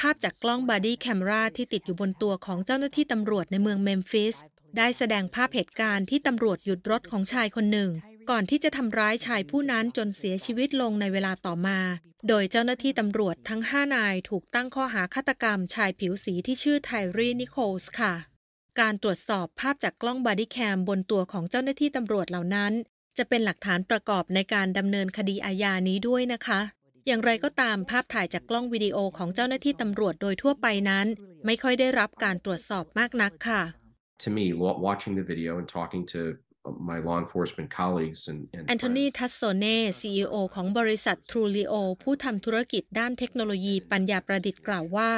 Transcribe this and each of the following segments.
ภาพจากกล้องบอดี้แคมรา ที่ติดอยู่บนตัวของเจ้าหน้าที่ตำรวจในเมืองเมมฟิส ได้แสดงภาพเหตุการณ์ที่ตำรวจหยุดรถของชายคนหนึ่ง ก่อนที่จะทำร้ายชายผู้นั้นจนเสียชีวิตลงในเวลาต่อมา โดยเจ้าหน้าที่ตำรวจทั้ง 5 นายถูกตั้งข้อหาฆาตกรรมชายผิวสีที่ชื่อไทรีนิโคลส์ค่ะ การตรวจสอบภาพจากกล้องบอดี้แคมบนตัวของเจ้าหน้าที่ตำรวจเหล่านั้น จะเป็นหลักฐานประกอบในการดำเนินคดีอาญานี้ด้วยนะคะอย่างไรก็ตามภาพถ่ายจากกล้องวิดีโอของเจ้าหน้าที่ตำรวจโดยทั่วไปนั้น ไม่ค่อยได้รับการตรวจสอบมากนักค่ะ To me, watching the video and talking to my law enforcement colleagues and, CEO ของบริษัท Trulio ผู้ทำธุรกิจด้านเทคโนโลยีปัญญาประดิษฐ์กล่าวว่า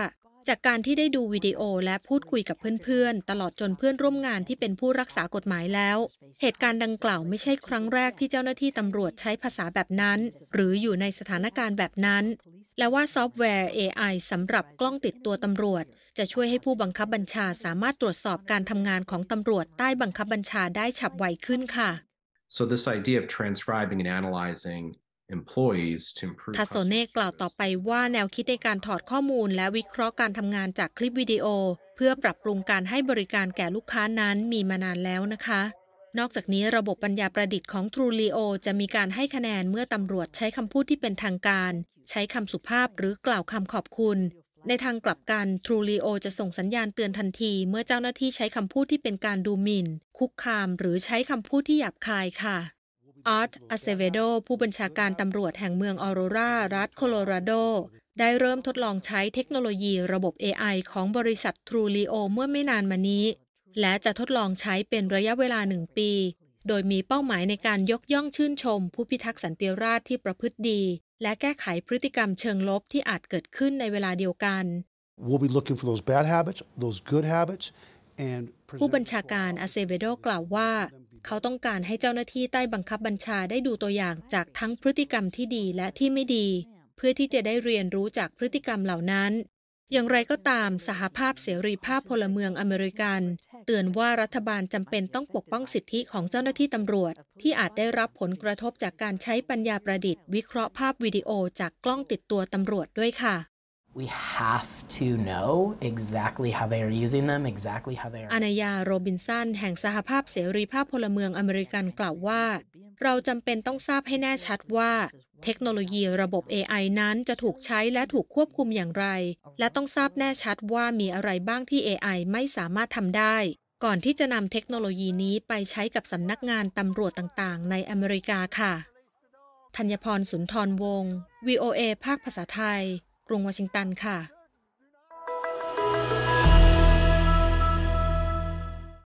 จากการที่ได้ดูวิดีโอและพูดคุยกับเพื่อนๆ ตลอดจนเพื่อนร่วมงานที่เป็นผู้รักษากฎหมายแล้ว เหตุการณ์ดังกล่าวไม่ใช่ครั้งแรกที่เจ้าหน้าที่ตำรวจใช้ภาษาแบบนั้น หรืออยู่ในสถานการณ์แบบนั้น และว่าซอฟต์แวร์ AI สำหรับกล้องติดตัวตำรวจ จะช่วยให้ผู้บังคับบัญชาสามารถตรวจสอบการทำงานของตำรวจใต้บังคับบัญชาได้ฉับไวขึ้นค่ะ So this idea of transcribing and analyzing ทัสโซเน่กล่าวต่อไปว่าแนวคิดในการถอดข้อมูลและวิเคราะห์การทำงานจากคลิปวิดีโอ เพื่อปรับปรุงการให้บริการแก่ลูกค้านั้นมีมานานแล้วนะคะ นอกจากนี้ระบบปัญญาประดิษฐ์ของ Trulio จะมีการให้คะแนนเมื่อตำรวจใช้คำพูดที่เป็นทางการ ใช้คำสุภาพหรือกล่าวคำขอบคุณ ในทางกลับกัน Trulio จะส่งสัญญาณเตือนทันที เมื่อเจ้าหน้าที่ใช้คำพูดที่เป็นการดูหมิ่น คุกคามหรือใช้คำพูดที่หยาบคายค่ะอาร์ตอเซเวโด ผู้บัญชาการตำรวจแห่งเมืองออโรรา รัฐโคโลราโด ได้เริ่มทดลองใช้เทคโนโลยีระบบ AI ของบริษัททรูลีโอเมื่อไม่นานมานี้ และจะทดลองใช้เป็นระยะเวลาหนึ่งปี โดยมีเป้าหมายในการยกย่องชื่นชม ผู้พิทักษ์สันติราษฎร์ที่ประพฤติดี และแก้ไขพฤติกรรมเชิงลบที่อาจเกิดขึ้นในเวลาเดียวกัน We'll be looking for those bad habits, those good habits, ผู้บัญชาการอาเซเวโด กล่าวว่าเขาต้องการให้เจ้าหน้าที่ใต้บังคับบัญชาได้ดูตัวอย่างจากทั้งพฤติกรรมที่ดีและที่ไม่ดี เพื่อที่จะได้เรียนรู้จากพฤติกรรมเหล่านั้น อย่างไรก็ตามสหภาพเสรีภาพพลเมืองอเมริกัน เตือนว่ารัฐบาลจำเป็นต้องปกป้องสิทธิของเจ้าหน้าที่ตำรวจ ที่อาจได้รับผลกระทบจากการใช้ปัญญาประดิษฐ์วิเคราะห์ภาพวิดีโอจากกล้องติดตัวตำรวจด้วยค่ะ we have to know exactly how they are using them exactly how they are อานายาโรบินสันแห่งสหภาพเสรีภาพพลเมืองอเมริกันกล่าวว่า เราจำเป็นต้องทราบให้แน่ชัดว่า เทคโนโลยีระบบ AI นั้นจะถูกใช้และถูกควบคุมอย่างไร และต้องทราบแน่ชัดว่ามีอะไรบ้างที่ AI ไม่สามารถทำได้ ก่อนที่จะนำเทคโนโลยีนี้ไปใช้กับสำนักงานตำรวจต่างๆ ในอเมริกาค่ะ ธัญพรสุนทรวงศ์ VOA ภาคภาษาไทยกรุงวอชิงตันค่ะ